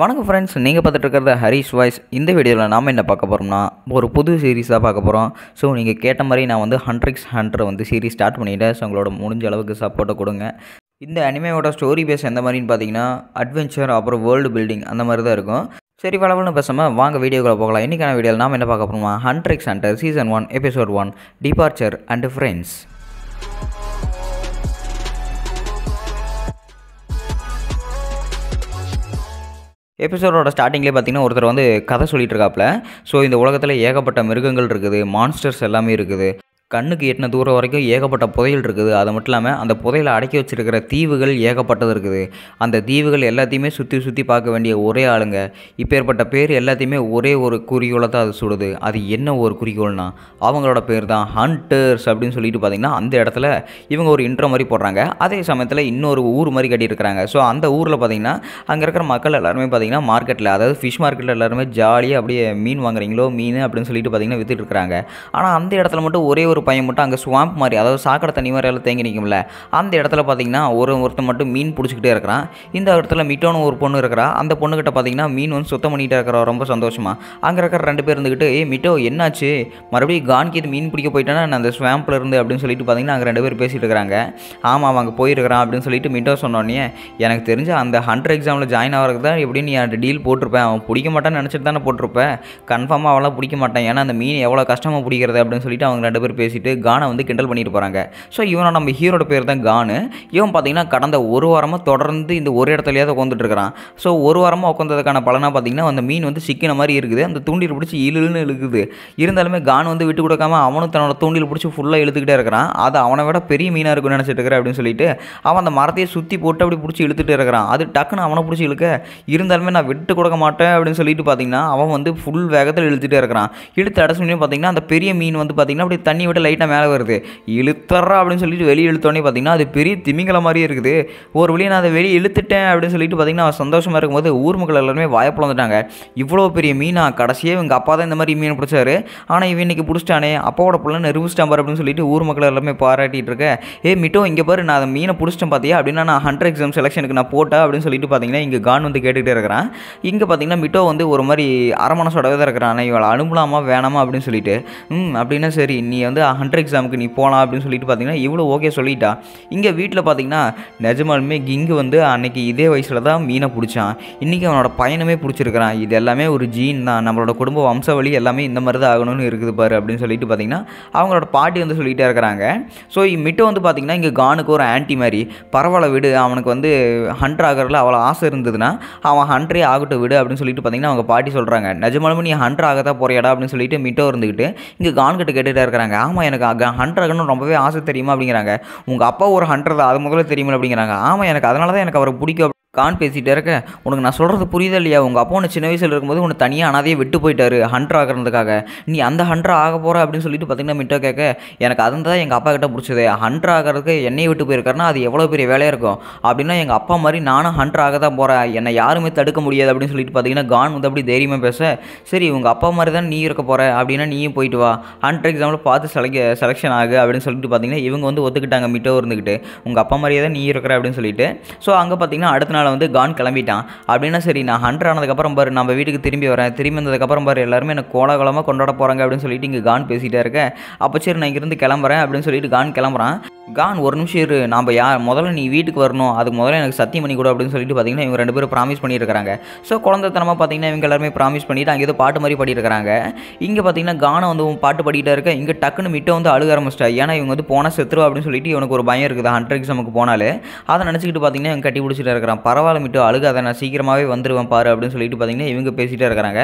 வணக்கம் ஃப்ரெண்ட்ஸ் நீங்கள் பார்த்துட்டு இருக்கிறது ஹரிஷ் வாய்ஸ் இந்த வீடியோவில் நாம் என்ன பார்க்க போகிறோம்னா ஒரு புது சீரீஸ் தான் பார்க்க போகிறோம் ஸோ நீங்கள் கேட்ட மாதிரி நான் வந்து ஹண்ட்ரிக்ஸ் ஹண்ட்ரட் வந்து சீரீஸ் ஸ்டார்ட் பண்ணிவிட்டேன் ஸோ உங்களோட முடிஞ்ச அளவுக்கு சப்போர்ட்டை கொடுங்க இந்த அனிமையோட ஸ்டோரி பேஸ் எந்த மாதிரின்னு பார்த்தீங்கன்னா அட்வென்ச்சர் அப்புறம் வேர்ல்டு பில்டிங் அந்த மாதிரி தான் இருக்கும் சரி பலவலன்னு பேசாமல் வாங்க வீடியோக்குள்ளே போகலாம் இன்றைக்கான வீடியோவில் நாம் என்ன பார்க்க போகிறோமா ஹண்ட்ரிக்ஸ் hundred season one episode one departure and friends எபிசோடோட ஸ்டார்டிங்லேயே பார்த்தீங்கன்னா ஒருத்தர் வந்து கதை சொல்லிட்டு இருக்காப்புல ஸோ இந்த உலகத்தில் ஏகப்பட்ட மிருகங்கள் இருக்குது மான்ஸ்டர்ஸ் எல்லாமே இருக்குது கண்ணுக்கு எட்டின தூரம் வரைக்கும் ஏகப்பட்ட புதையல் இருக்குது அது மட்டும் இல்லாமல் அந்த புதையில் அடக்கி வச்சிருக்கிற தீவுகள் ஏகப்பட்டது இருக்குது அந்த தீவுகள் எல்லாத்தையுமே சுற்றி சுற்றி பார்க்க வேண்டிய ஒரே ஆளுங்க இப்போ ஏற்பட்ட பேர் எல்லாத்தையுமே ஒரே ஒரு குறிக்கோளை தான் அது சுடுது அது என்ன ஒரு குறிக்கோள்னா அவங்களோட பேர் தான் ஹண்டர்ஸ் அப்படின்னு சொல்லிட்டு பார்த்திங்கன்னா அந்த இடத்துல இவங்க ஒரு இன்ட்ரோ மாதிரி போடுறாங்க அதே சமயத்தில் இன்னொரு ஊர் மாதிரி கட்டியிருக்கிறாங்க ஸோ அந்த ஊரில் பார்த்திங்கன்னா அங்கே இருக்கிற மக்கள் எல்லாருமே பார்த்திங்கன்னா மார்க்கெட்டில் அதாவது ஃபிஷ் மார்க்கெட்டில் எல்லாருமே ஜாலியாக அப்படியே மீன் வாங்குறீங்களோ மீன் அப்படின்னு சொல்லிட்டு பார்த்திங்கன்னா விற்றுட்டு இருக்கிறாங்க ஆனால் அந்த இடத்துல மட்டும் ஒரே ஒரு ஒரு பையன் மட்டும் அங்கே ஸ்வாம்ப் மாதிரி அதாவது சாக்கடை தண்ணி மாதிரி எல்லாம் தேங்கி நிற்கும்ல அந்த இடத்துல பார்த்தீங்கன்னா ஒரு ஒருத்தன் மட்டும் மீன் பிடிச்சிக்கிட்டே இருக்கிறான் இந்த இடத்துல மிட்டோன்னு ஒரு பொண்ணு இருக்கிறா அந்த பொண்ணுக்கிட்ட பார்த்தீங்கன்னா மீன் வந்து சுத்தம் பண்ணிகிட்டே இருக்கிறா ரொம்ப சந்தோஷமாக அங்கே இருக்கிற ரெண்டு பேர் இருந்துக்கிட்டு ஏ மிட்டோ என்னாச்சு மறுபடியும் கான்கி இது மீன் பிடிக்க போயிட்டேன்னா நான் அந்த ஸ்வாம்பில் இருந்து அப்படின்னு சொல்லிட்டு பார்த்தீங்கன்னா அங்கே ரெண்டு பேர் பேசிகிட்டு இருக்கிறாங்க ஆமாம் அவன் அங்கே போயிருக்கிறான் அப்படின்னு சொல்லிட்டு மிட்டோ சொன்னோடனே எனக்கு தெரிஞ்ச அந்த ஹண்ட்ரட் எக்ஸாமில் ஜாயின் ஆகிறதுக்கு தான் எப்படி நீ அந்த டீல் போட்டிருப்பேன் அவன் பிடிக்க மாட்டான்னு நினச்சிட்டு தானே போட்டிருப்பேன் கன்ஃபார்மாக அவளாம் பிடிக்க மாட்டேன் ஏன்னா அந்த மீன் எவ்வளோ கஷ்டமாக பிடிக்கிறது அப்படின்னு சொல்லிட்டு அவங்க ரெண்டு பேர் பேசி பேசிட்டு கானை வந்து கிண்டல் பண்ணிட்டு போகிறாங்க ஸோ இவனை நம்ம ஹீரோட பேர் தான் கானு இவன் பார்த்தீங்கன்னா கடந்த ஒரு வாரமாக தொடர்ந்து இந்த ஒரு இடத்துலையாவது உட்காந்துட்டு இருக்கிறான் ஸோ ஒரு வாரமாக உட்காந்ததுக்கான பலனாக பார்த்தீங்கன்னா அந்த மீன் வந்து சிக்கின மாதிரி இருக்குது அந்த தூண்டில் பிடிச்சி இழுன்னு இழுக்குது இருந்தாலுமே கான் வந்து விட்டு கொடுக்காம அவனும் தன்னோட தூண்டில் பிடிச்சி ஃபுல்லாக இழுத்துக்கிட்டே இருக்கிறான் அது அவனை விட பெரிய மீனாக இருக்கும்னு நினச்சிட்டு இருக்கிற அப்படின்னு சொல்லிட்டு அவன் அந்த மரத்தையே சுற்றி போட்டு அப்படி பிடிச்சி இழுத்துட்டு இருக்கிறான் அது டக்குன்னு அவனை பிடிச்சி இழுக்க இருந்தாலுமே நான் விட்டு கொடுக்க மாட்டேன் அப்படின்னு சொல்லிட்டு பார்த்தீங்கன்னா அவன் வந்து ஃபுல் வேகத்தில் இழுத்துகிட்டே இருக்கிறான் இழுத்து அடைச்சு பார்த்தீங்கன்னா அந்த பெரிய மீன் வந்து பார்த்தீங்கன்னா அப்படி தண்ணி விட்டு மட்டும் லைட்டாக மேலே வருது இழுத்துறா அப்படின்னு சொல்லிட்டு வெளியே இழுத்தோடனே பார்த்தீங்கன்னா அது பெரிய திமிங்கல மாதிரியே இருக்குது ஒரு வழியை நான் அதை வெளியே இழுத்துட்டேன் அப்படின்னு சொல்லிட்டு பார்த்தீங்கன்னா சந்தோஷமாக இருக்கும்போது ஊர் மக்கள் எல்லாருமே வாய்ப்பு வந்துட்டாங்க இவ்வளோ பெரிய மீனா கடைசியாக இவங்க அப்பா தான் இந்த மாதிரி மீன் பிடிச்சாரு ஆனால் இவன் இன்னைக்கு பிடிச்சிட்டானே அப்பாவோட பிள்ளை நிரூபிச்சிட்டான் அப்படின்னு சொல்லிட்டு ஊர் மக்கள் எல்லாருமே பாராட்டிட்டு இருக்கேன் ஏ மிட்டோ இங்கே பாரு நான் அதை மீனை பிடிச்சிட்டேன் பார்த்தியா அப்படின்னா நான் ஹண்ட்ரட் எக்ஸாம் செலெக்ஷனுக்கு நான் போட்டேன் அப்படின்னு சொல்லிட்டு பார்த்தீங்கன்னா இங்கே கான் வந்து கேட்டுகிட்டே இருக்கிறான் இங்கே பார்த்தீங்கன்னா மிட்டோ வந்து ஒரு மாதிரி மனசோடவே தான் இருக்கிறான் இவளை அனுப்பலாமா வேணாமா அப்படின்னு சொல்லிட்டு ம் அப்படின்னா சரி நீ வந்து ஹண்ட்ரட் எக்ஸாமுக்கு நீ போகலாம் அப்படின்னு சொல்லிட்டு பார்த்தீங்கன்னா இவ்வளோ ஓகே சொல்லிட்டா இங்கே வீட்டில் பார்த்தீங்கன்னா நிஜமாலுமே கிங்கு வந்து அன்னைக்கு இதே வயசில் தான் மீனை பிடிச்சான் இன்றைக்கி அவனோட பயணமே பிடிச்சிருக்கிறான் இது எல்லாமே ஒரு ஜீன் தான் நம்மளோட குடும்ப வம்சவழி எல்லாமே இந்த மாதிரி தான் ஆகணும்னு இருக்குது பாரு அப்படின்னு சொல்லிட்டு பார்த்தீங்கன்னா அவங்களோட பாட்டி வந்து சொல்லிகிட்டே இருக்கிறாங்க ஸோ மிட்ட வந்து பார்த்திங்கன்னா இங்கே கானுக்கு ஒரு ஆன்டி மாதிரி பரவாயில்ல விடு அவனுக்கு வந்து ஹண்ட்ரட் ஆகிறதுல அவ்வளோ ஆசை இருந்ததுன்னா அவன் ஹண்ட்ரே ஆகட்டும் விடு அப்படின்னு சொல்லிட்டு பார்த்தீங்கன்னா அவங்க பாட்டி சொல்கிறாங்க நிஜமாலுமே நீ ஹண்ட்ரட் ஆகதான் தான் போறியாடா அப்படின்னு சொல்லிட்டு மிட்டோ இருந்துக்கிட்டு இங்கே கான்கிட்ட கேட்டுகிட்டே இருக்கிறாங்க ஆமாம் ஆமாம் எனக்கு அக ஹண்ட்ரகன்னு ரொம்பவே ஆசை தெரியுமா அப்படிங்கிறாங்க உங்கள் அப்பா ஒரு ஹண்ட்ரட் அது முதல்ல தெரியுமா அப்படிங்கிறாங்க ஆமாம் எனக்கு அதனால தான் எனக்கு அவரை பிடிக்கும் கான் பேசிகிட்டே இருக்க உனக்கு நான் சொல்கிறது புரியுதா இல்லையா உங்கள் அப்பா ஒன்று சின்ன வயசில் இருக்கும்போது உன்னை தனியாக அனாதையே விட்டு போயிட்டாரு ஹண்ட்ரு ஆகிறதுக்காக நீ அந்த ஹண்ட்ரு ஆக போகிற அப்படின்னு சொல்லிட்டு பார்த்தீங்கன்னா மிட்டோ கேட்க எனக்கு அது தான் எங்கள் அப்பா கிட்ட பிடிச்சது ஹண்ட்ரு ஆகிறதுக்கு என்னையை விட்டு போயிருக்காருன்னா அது எவ்வளோ பெரிய வேலையாக இருக்கும் அப்படின்னா எங்கள் அப்பா மாதிரி நானும் ஹண்ட்ரு ஆக தான் போகிறேன் என்னை யாருமே தடுக்க முடியாது அப்படின்னு சொல்லிட்டு பார்த்தீங்கன்னா கான் வந்து அப்படி தைரியமாக பேச சரி உங்கள் அப்பா மாதிரி தான் நீ இருக்க போகிற அப்படின்னா நீயும் போயிட்டு வா ஹண்ட்ரு எக்ஸாம்பிள் பார்த்து செலக் செலெக்ஷன் ஆகு அப்படின்னு சொல்லிட்டு பார்த்தீங்கன்னா இவங்க வந்து ஒத்துக்கிட்டாங்க மிட்டோ இருந்துக்கிட்டு உங்கள் அப்பா மாதிரியே தான் நீ இருக்கிற அப்படின்னு சொல்லிட்டு ஸோ அங்கே பார்த்தீங்கன்னா அடுத்த அதனால் வந்து கான் கிளம்பிட்டான் அப்படின்னா சரி நான் ஹண்ட்ரட் ஆனதுக்கப்புறம் பாரு நம்ம வீட்டுக்கு திரும்பி வரேன் திரும்பி வந்ததுக்கப்புறம் பாரு எல்லாருமே எனக்கு கோலாகலமாக கொண்டாட போகிறாங்க அப்படின்னு சொல்லிட்டு இங்கே கான் பேசிகிட்டே இருக்கேன் அப்போ சரி நான் இங்கேருந்து கிளம்புறேன் அப்படின்னு சொல்லிட்டு கான் கிளம்புறான் கான் ஒரு நிமிஷம் இரு நம்ம யார் முதல்ல நீ வீட்டுக்கு வரணும் அதுக்கு முதல்ல எனக்கு சத்தியம் பண்ணி கொடு அப்படின்னு சொல்லிட்டு பார்த்தீங்கன்னா இவங்க ரெண்டு பேரும் ப்ராமிஸ் பண்ணியிருக்கிறாங்க ஸோ குழந்தைத்தனமாக பார்த்தீங்கன்னா இவங்க எல்லாருமே ப்ராமிஸ் பண்ணிட்டு அங்கே ஏதோ பாட்டு மாதிரி பாடிருக்காங்க இங்கே பார்த்தீங்கன்னா கானை வந்து பாட்டு பாடிக்கிட்டே இருக்க இங்கே டக்குன்னு மிட்ட வந்து அழுக ஆரம்பிச்சிட்டா ஏன்னா இவங்க வந்து போனால் செத்துருவா அப்படின்னு சொல்லிட்டு இவனுக்கு ஒரு பயம் இருக்குது ஹண்ட்ரட் எக்ஸாமுக்கு போனாலே அதை நினச்சிக்கிட்டு பார்த்தீங்கன்னா இவங்க கட்டி பிடிச்சிட்டு இருக்கிறான் பரவாயில்ல மிட்டு அழுகாத நான் சீக்கிரமாகவே வந்துடுவேன் பாரு அப்படின்னு சொல்லிட்டு பார்த்தீங்கன்னா இவங்க பேசிகிட்டே இருக்கிறாங்க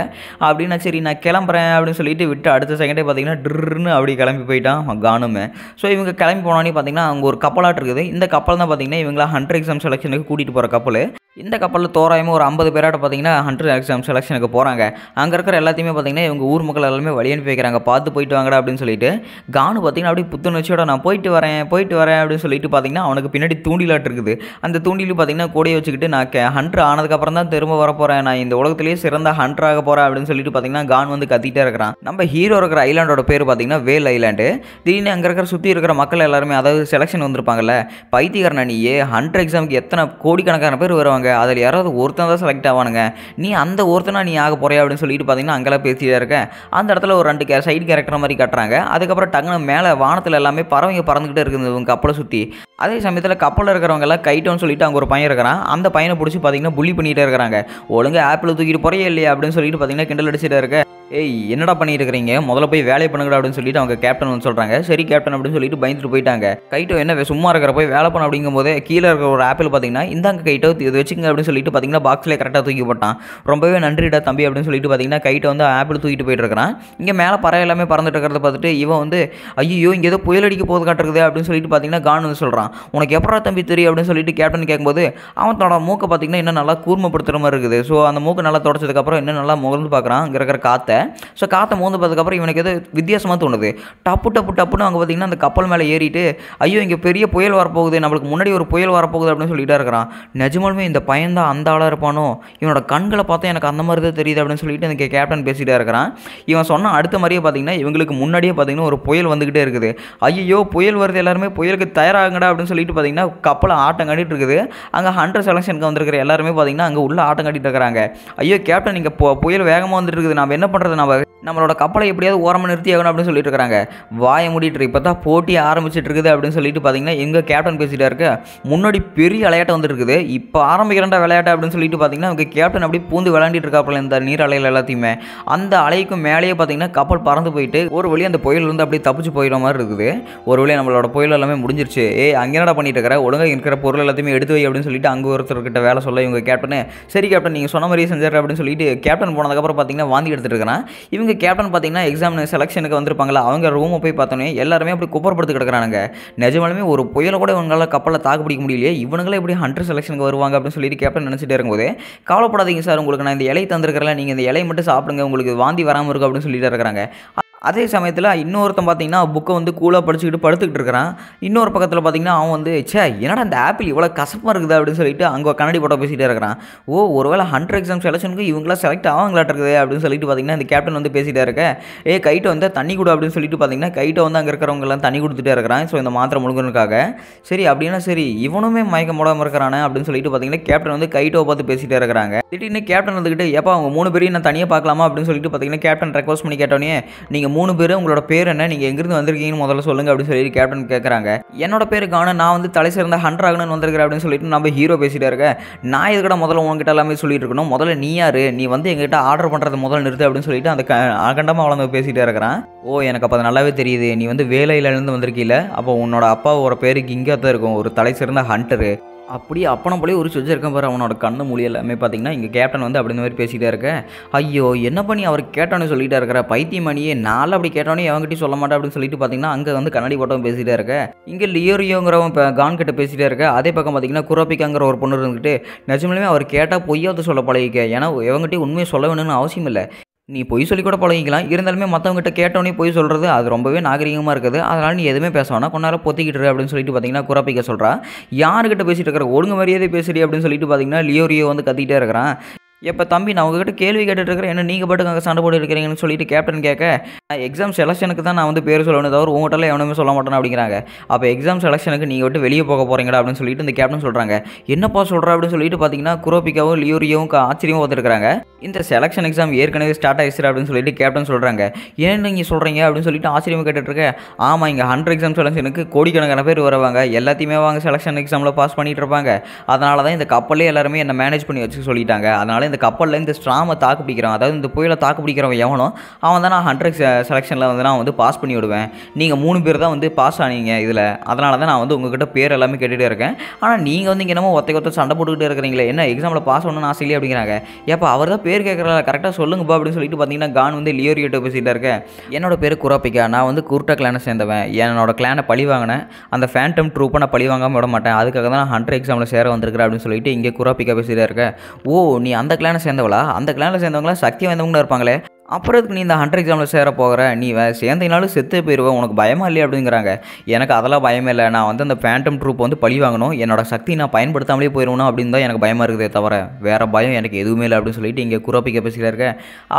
அப்படின்னா சரி நான் கிளம்புறேன் அப்படின்னு சொல்லிட்டு விட்டு அடுத்த செகண்டே பார்த்தீங்கன்னா ட்ருன்னு அப்படி கிளம்பி போயிட்டான் கானுமே ஸோ இவங்க கிளம்பி போனோன்னே பார்த்தீங்கன்னா பார்த்தீங்கன்னா அங்கே ஒரு கப்பலாட்டிருக்குது இந்த கப்பல் தான் பார்த்தீங்கன்னா இவங்களா ஹண்ட்ரட் எக்ஸாம் செலெக்ஷனுக்கு கூட்டிகிட்டு போகிற கப்பல் இந்த கப்பலில் தோராயமாக ஒரு ஐம்பது பேராட்ட பார்த்தீங்கன்னா ஹண்ட்ரட் எக்ஸாம் செலெக்ஷனுக்கு போகிறாங்க அங்கே இருக்கிற எல்லாத்தையுமே பார்த்திங்கன்னா இவங்க ஊர் மக்கள் எல்லாமே வழி அனுப்பி வைக்கிறாங்க பார்த்து போயிட்டு வாங்கடா அப்படின்னு சொல்லிட்டு கானு பார்த்திங்கன்னா அப்படியே புத்துணர்ச்சியோட நான் போயிட்டு வரேன் போயிட்டு வரேன் அப்படின்னு சொல்லிட்டு பார்த்திங்கன்னா அவனுக்கு பின்னாடி தூண்டிலாட்டு இருக்குது அந்த தூண்டிலும் பார்த்திங்கன்னா கூடையை வச்சுக்கிட்டு நான் ஹண்ட்ரு ஆனதுக்கப்புறம் தான் திரும்ப வர போகிறேன் நான் இந்த உலகத்திலேயே சிறந்த ஹண்ட்ராக போகிறேன் அப்படின்னு சொல்லிட்டு பார்த்திங்கன்னா கான் வந்து கத்திட்டே இருக்கிறான் நம்ம ஹீரோ இருக்கிற ஐலாண்டோட பேர் பார்த்திங்கன்னா வேல் ஐலாண்டு திடீர்னு அங்கே இருக்கிற சுற்றி இருக்கிற மக்கள் எல்லாருமே அதாவது செலெக்ஷன் வந்திருப்பாங்கல்ல பைத்தியகாரனா அணியே ஹண்ட்ரட் எக்ஸாமுக்கு எத்தனை கோடிக்கணக்கான பேர் வருவாங்க ஆவானுங்க அதில் யாராவது ஒருத்தன் தான் செலக்ட் ஆவானுங்க நீ அந்த ஒருத்தனா நீ ஆக போறியா அப்படின்னு சொல்லிட்டு பார்த்தீங்கன்னா அங்கெல்லாம் பேசிட்டே இருக்கேன் அந்த இடத்துல ஒரு ரெண்டு சைடு கேரக்டர் மாதிரி கட்டுறாங்க அதுக்கப்புறம் டங்கு மேலே வானத்தில் எல்லாமே பறவைங்க பறந்துகிட்டே இருக்குது இவங்க கப்பலை சுற்றி அதே சமயத்தில் கப்பலில் இருக்கிறவங்க எல்லாம் கைட்டோன்னு சொல்லிட்டு அங்கே ஒரு பையன் இருக்கிறான் அந்த பையனை பிடிச்சி பார்த்தீங்கன்னா புள்ளி பண்ணிகிட்டே இருக்கிறாங்க ஒழுங்கு ஆப்பிள் தூக்கிட்டு போறையே இல்லையா அப்படின்னு சொல்லிட்டு பார்த்தீங்கன்னா கிண்டல் அடிச்சுட்டு இருக்க ஏய் என்னடா பண்ணிட்டு இருக்கிறீங்க முதல்ல போய் வேலையை பண்ணுங்க அப்படின்னு சொல்லிட்டு அவங்க கேப்டன் வந்து சொல்கிறாங்க சரி கேப்டன் அப்படின்னு சொல்லிட்டு பயந்துட்டு போயிட்டாங்க கைட்டோ என்ன சும்மா இருக்கிற போய் வேலை பண்ண அப்படிங்கும் போது கீழே இருக்கிற ஒரு ஆப்பிள் பார்த்தீங்கன்னா இந்தாங்க கைட்டோ இதை வச்சு பிடிச்சிங்க அப்படின்னு சொல்லிட்டு பார்த்தீங்கன்னா பாக்ஸில் கரெக்டாக தூக்கி போட்டான் ரொம்பவே நன்றிடா தம்பி அப்படின்னு சொல்லிட்டு பார்த்தீங்கன்னா கைட்டை வந்து ஆப்பிள் தூக்கிட்டு போயிட்டு இருக்கிறான் இங்கே மேலே பறவை எல்லாமே பறந்துட்டு இருக்கிறத பார்த்துட்டு இவன் வந்து ஐயோ இங்கே ஏதோ புயல் அடிக்க போது காட்டுறது அப்படின்னு சொல்லிட்டு பார்த்தீங்கன்னா கான் வந்து சொல்கிறான் உனக்கு எப்படா தம்பி தெரியும் அப்படின்னு சொல்லிட்டு கேப்டன் கேட்கும்போது அவன் தன்னோட மூக்கை பார்த்தீங்கன்னா இன்னும் நல்லா கூர்மப்படுத்துகிற மாதிரி இருக்குது ஸோ அந்த மூக்கை நல்லா தொடச்சதுக்கப்புறம் இன்னும் நல்லா முகர்ந்து பார்க்குறான் அங்கே இருக்கிற காற்றை ஸோ காற்றை மூந்து பார்த்ததுக்கப்புறம் இவனுக்கு எதோ வித்தியாசமாக தோணுது டப்பு டப்பு டப்புன்னு அவங்க பார்த்திங்கன்னா அந்த கப்பல் மேலே ஏறிட்டு ஐயோ இங்கே பெரிய புயல் வரப்போகுது நம்மளுக்கு முன்னாடி ஒரு புயல் வரப்போகுது அப்படின்னு சொல்லிட்டு இருக்கிறான் நிஜமாலுமே இந்த பயந்தான் அந்த ஆளாக இருப்பானோ இவனோட கண்களை பார்த்தா எனக்கு அந்த மாதிரி தான் தெரியுது அப்படின்னு சொல்லிட்டு எனக்கு கேப்டன் பேசிகிட்டே இருக்கிறான் இவன் சொன்ன அடுத்த மாதிரியே பார்த்தீங்கன்னா இவங்களுக்கு முன்னாடியே பார்த்தீங்கன்னா ஒரு புயல் வந்துக்கிட்டே இருக்குது ஐயோ புயல் வருது எல்லாருமே புயலுக்கு தயாராகுங்கடா அப்படின்னு சொல்லிட்டு பார்த்தீங்கன்னா கப்பலை ஆட்டம் காட்டிட்டு இருக்குது அங்கே ஹண்ட்ரட் செலெக்ஷனுக்கு வந்திருக்கிற எல்லாருமே பார்த்தீங்கன்னா அங்கே உள்ள ஆட்டம் காட்டிட்டு இருக்கிறாங்க ஐயோ கேப்டன் இங்கே புயல் வேகமாக வந்துட்டு இருக்குது நம்ம என்ன பண்ணுறது நம்ம நம்மளோட கப்பலை எப்படியாவது ஓரமாக நிறுத்தி ஆகணும் அப்படின்னு சொல்லிட்டு இருக்கிறாங்க வாய மூடிட்டு இப்போ தான் போட்டி ஆரம்பிச்சிட்டு இருக்குது அப்படின்னு சொல்லிட்டு பார்த்தீங்கன்னா எங்கள் கேப்டன் பேசிகிட்டே இருக்கு முன்னாடி பெரிய வந்துட்டு வந்துருக்குது இப்போ ஆரம்பி நமக்கு விளையாட்டு அப்படின்னு சொல்லிட்டு பார்த்தீங்கன்னா அவங்க கேப்டன் அப்படி பூந்து விளையாண்டுட்டு இருக்காப்புல இந்த நீர் அலையில் எல்லாத்தையுமே அந்த அலைக்கும் மேலேயே பார்த்தீங்கன்னா கப்பல் பறந்து போயிட்டு ஒரு வழி அந்த புயலேருந்து அப்படியே தப்பிச்சு போயிடுற மாதிரி இருக்குது ஒரு வழி நம்மளோட புயல் எல்லாமே முடிஞ்சிருச்சு ஏ அங்கே என்னடா பண்ணிட்டு இருக்கிற ஒழுங்காக இருக்கிற பொருள் எல்லாத்தையுமே எடுத்து வை அப்படின்னு சொல்லிட்டு அங்கே ஒருத்தர்கிட்ட வேலை சொல்ல இவங்க கேப்டனு சரி கேப்டன் நீங்கள் சொன்ன மாதிரியே செஞ்சார் அப்படின்னு சொல்லிட்டு கேப்டன் போனதுக்கப்புறம் பார்த்தீங்கன்னா வாந்தி எடுத்துட்டு இருக்கிறான் இவங்க கேப்டன் பார்த்தீங்கன்னா எக்ஸாம் செலெக்ஷனுக்கு வந்திருப்பாங்களா அவங்க ரூமை போய் பார்த்தோன்னே எல்லாருமே அப்படி குப்பரப்படுத்து கிடக்குறானுங்க நிஜமாலுமே ஒரு புயலை கூட இவங்களால் கப்பலை தாக்கு பிடிக்க முடியலையே இவங்களே எப்படி ஹண்ட்ரட் செலெக்ஷனுக்கு வருவாங்க அப்படின்னு சொல்லி சொல்லிட்டு கேப்டன் நினச்சிட்டு இருக்கும்போது கவலைப்படாதீங்க சார் உங்களுக்கு நான் இந்த இலை தந்திருக்கிறேன் நீங்கள் இந்த இலையை மட்டும் சாப்பிடுங்க உங்களுக்கு வாந்தி வராமல் இருக்கும் அப்படின்னு சொல்லிட்டு இருக்கிறாங்க அதே சமயத்தில் இன்னொருத்தன் பார்த்தீங்கன்னா புக்கை வந்து கூலாக படிச்சுக்கிட்டு படுத்துக்கிட்டு இருக்கிறான் இன்னொரு பக்கத்தில் பார்த்தீங்கன்னா அவன் வந்து சே என்னடா அந்த ஆப்பிள் இவ்வளோ கசப்பாக இருக்குது அப்படின்னு சொல்லிட்டு அங்கே கண்ணாடி போட்ட பேசிகிட்டே இருக்கிறான் ஓ ஒருவேளை ஹண்ட்ரட் எக்ஸாம் செலெக்ஷனுக்கு இவங்களாம் செலக்ட் ஆவாங்களாட் இருக்குது அப்படின்னு சொல்லிட்டு பார்த்தீங்கன்னா இந்த கேப்டன் வந்து பேசிகிட்டே இருக்க ஏ கைட்டை வந்து தண்ணி கொடு அப்படின்னு சொல்லிட்டு பார்த்தீங்கன்னா கைட்டை வந்து அங்கே இருக்கிறவங்கலாம் தண்ணி கொடுத்துட்டே இருக்கிறான் ஸோ இந்த மாத்திரை முழுங்கனுக்காக சரி அப்படின்னா சரி இவனுமே மயக்க போடாமல் இருக்கிறானே அப்படின்னு சொல்லிட்டு பார்த்தீங்கன்னா கேப்டன் வந்து கைட்டோ பார்த்து பேசிகிட்டே இருக்கிறாங்க திடீர்னு கேப்டன் வந்துக்கிட்டு எப்போ அவங்க மூணு பேரையும் நான் தனியாக பார்க்கலாமா அப்படின்னு சொல்லிட்டு பார்த்தீங்கன்னா கேப்டன் ரெக்வஸ்ட் பண்ணி கேட்டோன்னே நீங்கள் மூணு பேரும் உங்களோட பேர் என்ன நீங்கள் எங்கேருந்து வந்திருக்கீங்கன்னு முதல்ல சொல்லுங்கள் அப்படின்னு சொல்லி கேப்டன் கேட்குறாங்க என்னோட பேர் காண நான் வந்து தலை சிறந்த ஹண்ட்ராகனன் வந்திருக்கிறேன் அப்படின்னு சொல்லிட்டு நம்ம ஹீரோ பேசிகிட்டே இருக்கேன் நான் இதுக்கட முதல்ல உங்ககிட்ட எல்லாமே சொல்லிட்டு இருக்கணும் முதல்ல நீ யார் நீ வந்து எங்ககிட்ட ஆர்டர் பண்ணுறது முதல்ல நிறுத்து அப்படின்னு சொல்லிட்டு அந்த அகண்டமாக வளர்ந்து பேசிகிட்டே இருக்கிறான் ஓ எனக்கு அப்போ அது நல்லாவே தெரியுது நீ வந்து வேலையிலேருந்து வந்திருக்கீல அப்போ உன்னோட அப்பாவோட பேருக்கு இங்கே தான் இருக்கும் ஒரு தலை சிறந்த ஹண்டரு அப்படியே அப்பனை போலே ஒரு சுஜ இருக்க பாரு அவனோட கண்ணு மொழி எல்லாமே பார்த்தீங்கன்னா இங்கே கேப்டன் வந்து அப்படி இந்த மாதிரி பேசிகிட்டே இருக்க ஐயோ என்ன பண்ணி அவர் கேட்டோன்னு சொல்லிகிட்டே இருக்கிற பைத்தியமணியே நாள் அப்படி கேட்டோன்னே அவங்ககிட்ட சொல்ல மாட்டேன் அப்படின்னு சொல்லிட்டு பார்த்தீங்கன்னா அங்கே வந்து கண்ணாடி போட்டவன் பேசிகிட்டே இருக்க இங்கே லியோரியோங்கிறவன் இப்போ கான் கிட்ட பேசிகிட்டே இருக்க அதே பக்கம் பார்த்தீங்கன்னா குரோபிக்காங்கிற ஒரு பொண்ணு இருந்துகிட்டு நிஜமாலுமே அவர் கேட்டால் பொய்யாவது சொல்ல பழகிக்க ஏன்னா இவங்ககிட்ட உண்மையை சொல்ல வேணும்னு அவசியம் இல்லை நீ பொய் சொல்லி கூட பழகிக்கலாம் இருந்தாலுமே மற்றவங்ககிட்ட கேட்டவனே பொய் சொல்கிறது அது ரொம்பவே நாகரிகமாக இருக்குது அதனால் நீ எதுவுமே பேச வேணா கொண்டாரம் பொத்திக்கிட்டு அப்படின்னு சொல்லிட்டு பார்த்தீங்கன்னா குறப்பிக்க சொல்கிறா யாருக்கிட்ட பேசிகிட்டு இருக்கிற ஒழுங்கு மரியாதை பேசுறி அப்படின்னு சொல்லிட்டு பார்த்தீங்கன்னா லியோரியோ வந்து கத்திக்கிட்டே இருக்கிறான் எப்போ தம்பி நான் உங்ககிட்ட கேள்வி கேட்டுட்டு இருக்கிறேன் என்ன நீங்கள் பாட்டுக்கு அங்கே சண்டை போட்டு இருக்கிறீங்கன்னு சொல்லிட்டு கேப்டன் கேட்க எக்ஸாம் செலெக்ஷனுக்கு தான் நான் வந்து பேர் சொல்லணும் தவிர உங்கள்கிட்ட எவனுமே சொல்ல மாட்டேன் அப்படிங்கிறாங்க அப்போ எக்ஸாம் செலெக்ஷனுக்கு நீங்கள் விட்டு வெளியே போக போகிறீங்களா அப்படின்னு சொல்லிட்டு இந்த கேப்டன் சொல்கிறாங்க என்னப்பா சொல்கிற அப்படின்னு சொல்லிட்டு பார்த்தீங்கன்னா குரோபிக்காவும் லியூரியாவும் ஆச்சரியமும் பார்த்துருக்காங்க இந்த செலெக்ஷன் எக்ஸாம் ஏற்கனவே ஸ்டார்ட் ஆயிடுச்சு அப்படின்னு சொல்லிட்டு கேப்டன் சொல்கிறாங்க ஏன் நீங்கள் சொல்கிறீங்க அப்படின்னு சொல்லிட்டு ஆச்சரியமாக இருக்கேன் ஆமாம் இங்கே ஹண்ட்ரட் எக்ஸாம் செலெக்ஷனுக்கு கோடிக்கணக்கான பேர் வருவாங்க எல்லாத்தையுமே வாங்க செலெக்ஷன் எக்ஸாமில் பாஸ் பண்ணிட்டு இருப்பாங்க அதனால தான் இந்த கப்பலே எல்லாருமே என்னை மேனேஜ் பண்ணி வச்சு சொல்லிட்டாங்க அதனால் அந்த கப்பலில் இந்த ஸ்ட்ராமை தாக்கு பிடிக்கிறான் அதாவது இந்த புயலை தாக்கு பிடிக்கிறவன் எவனோ அவன் தான் நான் ஹண்ட்ரட் செலெக்ஷனில் வந்து நான் வந்து பாஸ் பண்ணி விடுவேன் நீங்கள் மூணு பேர் தான் வந்து பாஸ் ஆனீங்க இதில் அதனால தான் நான் வந்து உங்ககிட்ட பேர் எல்லாமே கேட்டுகிட்டே இருக்கேன் ஆனால் நீங்கள் வந்து இங்கே என்னமோ ஒத்தை ஒத்த சண்டை போட்டுக்கிட்டு இருக்கிறீங்களே என்ன எக்ஸாமில் பாஸ் பண்ணணும்னு ஆசை இல்லையே அப்படிங்கிறாங்க ஏப்பா அவர் தான் பேர் கேட்குற கரெக்டாக சொல்லுங்கப்பா அப்படின்னு சொல்லிட்டு பார்த்தீங்கன்னா கான் வந்து லியோரியோட்ட பேசிகிட்டு இருக்கேன் என்னோட பேர் குராப்பிக்கா நான் வந்து குருட்டா கிளானை சேர்ந்தவன் என்னோட கிளானை பழி வாங்கினேன் அந்த ஃபேண்டம் ட்ரூப்பை நான் பழி வாங்காமல் விட மாட்டேன் அதுக்காக தான் நான் ஹண்ட்ரட் எக்ஸாமில் சேர வந்திருக்கிறேன் அப்படின்னு சொல்லிட்டு இங்கே குராப்பிக்கா பேசிகிட்டே இருக்கேன் ஓ நீ அந்த அந்த கிளானை சேர்ந்தவளா அந்த கிளானில் சேர்ந்தவங்களா சக்தி வாய்ந்தவங்களும் இருப்பாங்களே அப்புறம் இதுக்கு நீ இந்த ஹண்ட்ரட் எக்ஸாமில் சேர போகிற நீ சேர்ந்தினாலும் செத்து போயிடுவேன் உனக்கு பயமாக இல்லையா அப்படிங்கிறாங்க எனக்கு அதெல்லாம் பயமே இல்லை நான் வந்து அந்த ஃபேண்டம் ட்ரூப் வந்து பழி வாங்கணும் என்னோட சக்தி நான் பயன்படுத்தாமலே போயிடணும் அப்படின்னு தான் எனக்கு பயமாக இருக்குதே தவிர வேறு பயம் எனக்கு எதுவுமே இல்லை அப்படின்னு சொல்லிட்டு இங்கே குரோப்பிக்க பேசிக்கிறாரு இருக்க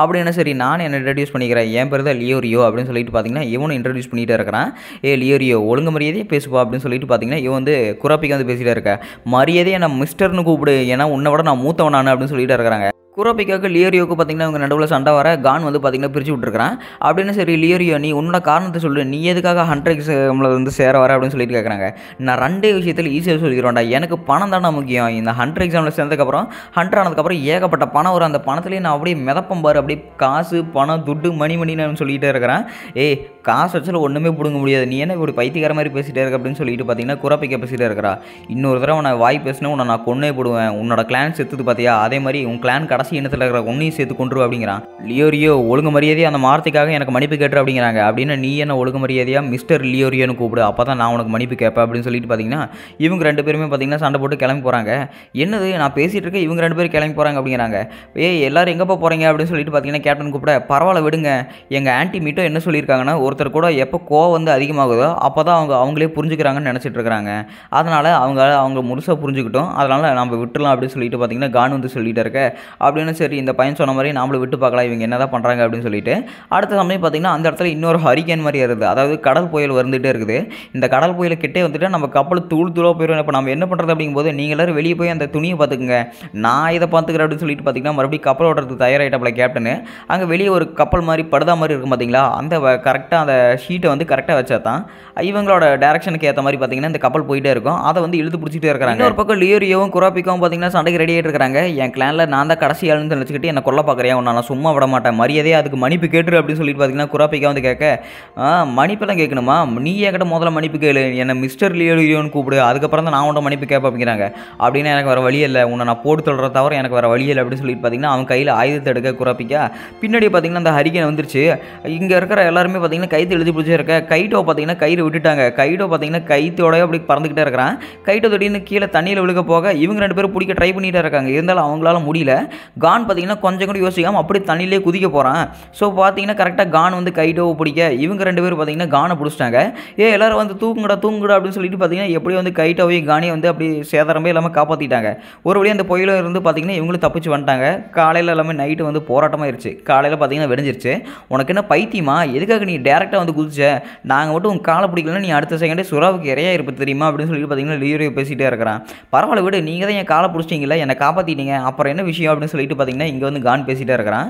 அப்படின்னு சரி நான் என்ன இன்ட்ரடியூஸ் பண்ணிக்கிறேன் என் பேர் தான் லியோ ரியோ அப்படின்னு சொல்லிட்டு பார்த்தீங்கன்னா இவனும் இன்ட்ரடியூஸ் பண்ணிகிட்டே இருக்கிறான் ஏ லியோ ரியோ ஒழுங்கு மரியாதையே பேசுவா அப்படின்னு சொல்லிட்டு பார்த்தீங்கன்னா இவன் வந்து குரோப்பிக்க வந்து பேசிகிட்டே இருக்க மரியாதையை என்ன மிஸ்டர்னு கூப்பிடு ஏன்னா உன்னை விட நான் மூத்தவனானு அப்படின்னு சொல்லிட்டு இருக்கிறாங்க குரோபிக்காவுக்கு லியோரியோக்கு பார்த்தீங்கன்னா இவங்க நடுவில் சண்டை வர கான் வந்து பார்த்தீங்கன்னா பிரித்து விட்டுருக்கான் அப்படின்னு சரி லியரியோ நீ உன்னோட காரணத்தை சொல்லு நீ எதுக்காக ஹண்ட்ரட் நம்மளை வந்து சேர வர அப்படின்னு சொல்லிட்டு கேட்குறாங்க நான் ரெண்டே விஷயத்தில் ஈஸியாக சொல்லிக்கிறோம்டா எனக்கு பணம் தானே முக்கியம் இந்த ஹண்ட்ரட் எக்ஸாமில் சேர்ந்ததுக்கப்புறம் ஹண்ட்ரட் ஆனதுக்கப்புறம் ஏகப்பட்ட பணம் வரும் அந்த பணத்துலேயே நான் அப்படியே மிதப்பம் பாரு அப்படியே காசு பணம் துட்டு மணி மணின்னு சொல்லிகிட்டே இருக்கிறேன் ஏ காசு வச்சாலும் ஒன்றுமே பிடுங்க முடியாது நீ என்ன இப்படி பைத்தியக்கார மாதிரி பேசிகிட்டே இருக்க அப்படின்னு சொல்லிட்டு பார்த்தீங்கன்னா குரப்பிக்க பேசிகிட்டே இருக்கிறா இன்னொரு தடவை நான் வாய் பேசினேன் உன்னை நான் கொன்னே போடுவேன் உன்னோட கிளான் செத்துது பார்த்தியா அதே மாதிரி உன் கிளான் கடை அரசு இனத்தில் இருக்கிற ஒன்றையும் சேர்த்து கொண்டு அப்படிங்கிறான் லியோரியோ ஒழுங்கு மரியாதையை அந்த மாரத்துக்காக எனக்கு மன்னிப்பு கேட்டு அப்படிங்கிறாங்க அப்படின்னு நீ என்ன ஒழுங்கு மரியாதையாக மிஸ்டர் லியோரியோன்னு கூப்பிடு அப்போ தான் நான் உனக்கு மன்னிப்பு கேட்பேன் அப்படின்னு சொல்லிட்டு பார்த்தீங்கன்னா இவங்க ரெண்டு பேருமே பார்த்தீங்கன்னா சண்டை போட்டு கிளம்பி போகிறாங்க என்னது நான் பேசிகிட்டு இருக்கேன் இவங்க ரெண்டு பேரும் கிளம்பி போகிறாங்க அப்படிங்கிறாங்க ஏ எல்லாரும் எங்கேப்பா போகிறீங்க அப்படின்னு சொல்லிட்டு பார்த்தீங்கன்னா கேப்டன் கூப்பிட பரவாயில்ல விடுங்க எங்கள் ஆன்டி மீட்டோ என்ன சொல்லியிருக்காங்கன்னா ஒருத்தர் கூட எப்போ கோவம் வந்து அதிகமாகுதோ அப்போ தான் அவங்க அவங்களே புரிஞ்சுக்கிறாங்கன்னு நினச்சிட்டு இருக்கிறாங்க அதனால் அவங்க அவங்க முழுசாக புரிஞ்சுக்கிட்டோம் அதனால் நம்ம விட்டுலாம் அப்படின்னு சொல்லிட்டு பார்த்தீங்கன்னா கான் வந்து சொல்லிட்டு இருக்க அப்படின்னு சரி இந்த பையன் சொன்ன மாதிரி நாமளும் விட்டு பார்க்கலாம் இவங்க என்ன தான் பண்ணுறாங்க அப்படின்னு சொல்லிட்டு அடுத்த சமயம் பார்த்திங்கன்னா அந்த இடத்துல இன்னொரு ஹரிகேன் மாதிரி இருக்குது அதாவது கடல் புயல் வந்துகிட்டே இருக்குது இந்த கடல் புயல் கிட்டே வந்துட்டு நம்ம கப்பல் தூள் தூளாக போயிடும் இப்போ நம்ம என்ன பண்ணுறது அப்படிங்கும்போது நீங்கள் எல்லோரும் வெளியே போய் அந்த துணியை பார்த்துக்குங்க நான் இதை பார்த்துக்கிறேன் அப்படின்னு சொல்லிட்டு பார்த்திங்கன்னா மறுபடியும் கப்பல் ஓடுறதுக்கு தயாராகிட்டப்பல கேப்டனு அங்கே வெளியே ஒரு கப்பல் மாதிரி படுதா மாதிரி இருக்கும் பார்த்திங்களா அந்த கரெக்டாக அந்த ஷீட்டை வந்து கரெக்டாக வச்சா தான் இவங்களோட டேரக்ஷனுக்கு ஏற்ற மாதிரி பார்த்திங்கன்னா இந்த கப்பல் போயிட்டே இருக்கும் அதை வந்து இழுத்து பிடிச்சிட்டே இருக்கிறாங்க ஒரு பக்கம் லியோரியோவும் குராப்பிக்கவும் பார்த்திங்கன்னா சண்டைக்கு ரெடி ஆகிட்டு இருக்கிறாங்க என் கிளானில் நான் தான் கடைசி அடித்து நினச்சிக்கிட்டு என்னை கொல்ல பார்க்குறியா உன்னால் நான் சும்மா விட மாட்டேன் மரியாதையாக அதுக்கு மன்னிப்பு கேட்டுரு அப்படின்னு சொல்லிட்டு பார்த்தீங்கன்னா குராப்பிக்கா வந்து கேட்க மன்னிப்பெல்லாம் கேட்கணுமா நீ ஏகிட்ட முதல்ல மன்னிப்பு கேளு என்னை மிஸ்டர் லியோலியோன்னு கூப்பிடு அதுக்கப்புறம் தான் நான் உன்ட்ட மன்னிப்பு கேட்பேன் அப்படிங்கிறாங்க அப்படின்னா எனக்கு வேறு வழி இல்லை உன்னை நான் போட்டு தொடுற தவிர எனக்கு வேறு வழி இல்லை அப்படின்னு சொல்லிட்டு பார்த்தீங்கன்னா அவன் கையில் ஆயுதத்தை எடுக்க குறாப்பிக்கா பின்னாடி பார்த்தீங்கன்னா அந்த ஹரிகன் வந்துருச்சு இங்கே இருக்கிற எல்லாருமே பார்த்தீங்கன்னா கைத்து எழுதி பிடிச்சிருக்க கைட்டோ பார்த்தீங்கன்னா கயிறு விட்டுட்டாங்க கைட்டோ பார்த்தீங்கன்னா கைத்தோடய அப்படி பறந்துக்கிட்டே இருக்கிறான் கைட்டோ திடீர்னு கீழே தண்ணியில் விழுக போக இவங்க ரெண்டு பேரும் பிடிக்க ட்ரை பண்ணிகிட்டே இருக்காங்க இருந்தாலும் அவங்களால முடியல கான் பார்த்தீங்கன்னா கொஞ்சம் கூட யோசிக்காமல் அப்படியே தண்ணியிலே குதிக்க போகிறான் ஸோ பார்த்தீங்கன்னா கரெக்டாக கான் வந்து கைட்டோ பிடிக்க இவங்க ரெண்டு பேரும் பார்த்தீங்கன்னா கானை பிடிச்சிட்டாங்க ஏ எல்லோரும் வந்து தூங்குடா தூங்குடா அப்படின்னு சொல்லிட்டு பார்த்தீங்கன்னா எப்படி வந்து கைட்டோவையும் கானே வந்து அப்படி சேதாரமே இல்லாமல் காப்பாற்றிட்டாங்க ஒரு வழியாக அந்த புயலும் இருந்து பார்த்தீங்கன்னா இவங்களும் தப்பிச்சு வந்துட்டாங்க காலையில் எல்லாமே நைட்டு வந்து போராட்டமாக போராட்டமாகிருச்சு காலையில் பார்த்தீங்கன்னா வெடிஞ்சிருச்சு உனக்கு என்ன பைத்தியமா எதுக்காக நீ டேரெக்டாக வந்து குதிச்ச நாங்கள் மட்டும் உங்கள் காலை பிடிக்கலன்னா நீ அடுத்த செகண்டே சுறாவுக்கு இறையா இருப்ப தெரியுமா அப்படின்னு சொல்லிட்டு பார்த்தீங்கன்னா லீரோ பேசிகிட்டே இருக்கிறான் பரவாயில்ல விடு நீங்கள் தான் என் காலை பிடிச்சிட்டிங்களா என்னை காப்பாற்றிட்டீங்க அப்புறம் என்ன விஷயம் அப்படின்னு சொல்லி சொல்லிட்டு பார்த்தீங்கன்னா இங்கே வந்து கான் பேசிகிட்டே இருக்கிறான்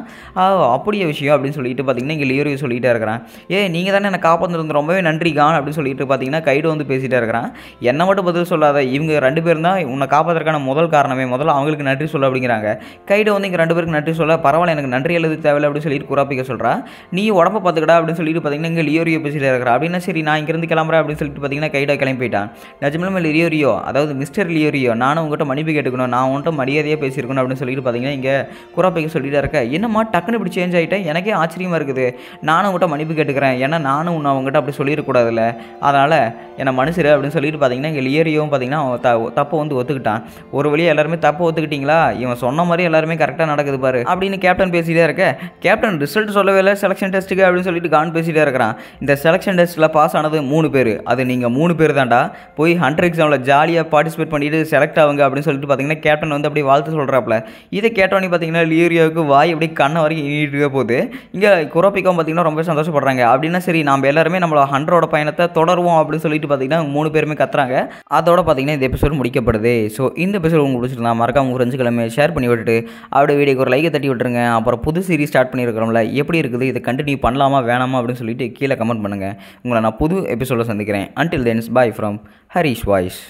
அப்படியே விஷயம் அப்படின்னு சொல்லிட்டு பார்த்தீங்கன்னா இங்கே லியோரியை சொல்லிகிட்டே இருக்கிறான் ஏ நீங்கள் தானே என்னை காப்பாந்துருந்து ரொம்பவே நன்றி கான் அப்படின்னு சொல்லிட்டு பார்த்தீங்கன்னா கைடு வந்து பேசிகிட்டே இருக்கிறான் என்னை மட்டும் பதில் சொல்லாத இவங்க ரெண்டு பேரும் தான் உன்னை காப்பாற்றுறதுக்கான முதல் காரணமே முதல்ல அவங்களுக்கு நன்றி சொல்ல அப்படிங்கிறாங்க கைடு வந்து இங்கே ரெண்டு பேருக்கு நன்றி சொல்ல பரவாயில்ல எனக்கு நன்றி எழுது தேவையில்லை அப்படின்னு சொல்லிட்டு குறாப்பிக்க சொல்கிறா நீ உடம்பை பார்த்துக்கடா அப்படின்னு சொல்லிட்டு பார்த்தீங்கன்னா இங்கே லியோரியோ பேசிகிட்டே இருக்கிறா அப்படின்னா சரி நான் இங்கேருந்து கிளம்புறேன் அப்படின்னு சொல்லிட்டு பார்த்தீங்கன்னா கைடா போயிட்டான் நிஜமலமே லியோரியோ அதாவது மிஸ்டர் லியோரியோ நானும் உங்கள்கிட்ட மன்னிப்பு கேட்டுக்கணும் நான் உங்கள்கிட்ட மரியாதையாக பேசியிருக்கணும் அப்படின்னு சொல்லிட்டு பார்த்தீங்கன்னா இங்கே நீங்கள் குறாப்பைக்கு சொல்லிட்டு இருக்க என்னம்மா டக்குன்னு இப்படி சேஞ்ச் ஆகிட்டேன் எனக்கே ஆச்சரியமாக இருக்குது நானும் உங்கள்கிட்ட மன்னிப்பு கேட்டுக்கிறேன் ஏன்னா நானும் இன்னும் அவங்ககிட்ட அப்படி சொல்லிடக்கூடாதுல்ல அதனால் என்னை மனுஷரு அப்படின்னு சொல்லிட்டு பார்த்தீங்கன்னா எங்கள் லியரியும் பார்த்தீங்கன்னா அவன் த தப்பை வந்து ஒத்துக்கிட்டான் ஒரு வழியாக எல்லாருமே தப்பு ஒத்துக்கிட்டீங்களா இவன் சொன்ன மாதிரி எல்லாருமே கரெக்டாக நடக்குது பாரு அப்படின்னு கேப்டன் பேசிகிட்டே இருக்க கேப்டன் ரிசல்ட் சொல்லவே இல்லை செலெக்ஷன் டெஸ்ட்டுக்கு அப்படின்னு சொல்லிட்டு கான் பேசிகிட்டே இருக்கிறான் இந்த செலக்ஷன் டெஸ்ட்டில் பாஸ் ஆனது மூணு பேர் அது நீங்கள் மூணு பேர் தான்டா போய் ஹண்ட்ரட் எக்ஸாமில் ஜாலியாக பார்ட்டிசிபேட் பண்ணிட்டு செலக்ட் ஆகுங்க அப்படின்னு சொல்லிட்டு பார்த்தீங்கன்னா கேப்டன் வந்து அப்படியே வாழ்த்து சொல்கிறாப்புல இதை கேட்ட கேட்டோன்னே பார்த்தீங்கன்னா லியூரியாவுக்கு வாய் அப்படி கண்ணை வரைக்கும் இருக்க போகுது இங்கே குரோபிக்கும் பார்த்தீங்கன்னா ரொம்ப சந்தோஷப்படுறாங்க அப்படின்னா சரி நம்ம எல்லாருமே நம்ம ஹண்ட்ரோட பயணத்தை தொடருவோம் அப்படின்னு சொல்லிட்டு பார்த்தீங்கன்னா மூணு பேருமே கத்துறாங்க அதோட பார்த்தீங்கன்னா இந்த எபிசோட் முடிக்கப்படுது ஸோ இந்த எபிசோட் உங்களுக்கு பிடிச்சிருந்தா மறக்காம உங்கள் ஃப்ரெண்ட்ஸுக்கிழமை ஷேர் பண்ணி விட்டுட்டு அப்படியே வீடியோக்கு ஒரு லைக்கை தட்டி விட்டுருங்க அப்புறம் புது சீரிஸ் ஸ்டார்ட் பண்ணியிருக்கிறோம்ல எப்படி இருக்குது இதை கண்டினியூ பண்ணலாமா வேணாமா அப்படின்னு சொல்லிட்டு கீழே கமெண்ட் பண்ணுங்கள் உங்களை நான் புது எபிசோட சந்திக்கிறேன் until then bye from Harish voice